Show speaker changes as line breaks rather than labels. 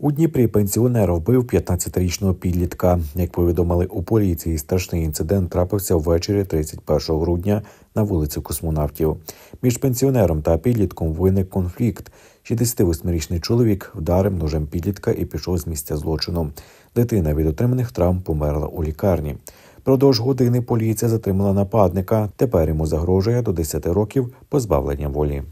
У Дніпрі пенсіонер вбив 15-річного підлітка. Як повідомили у поліції, страшний інцидент трапився ввечері 31 грудня на вулиці Космонавтів. Між пенсіонером та підлітком виник конфлікт. 68-річний чоловік вдарив ножем підлітка і пішов з місця злочину. Дитина від отриманих травм померла у лікарні. Продовж години поліція затримала нападника. Тепер йому загрожує до 10
років позбавлення волі.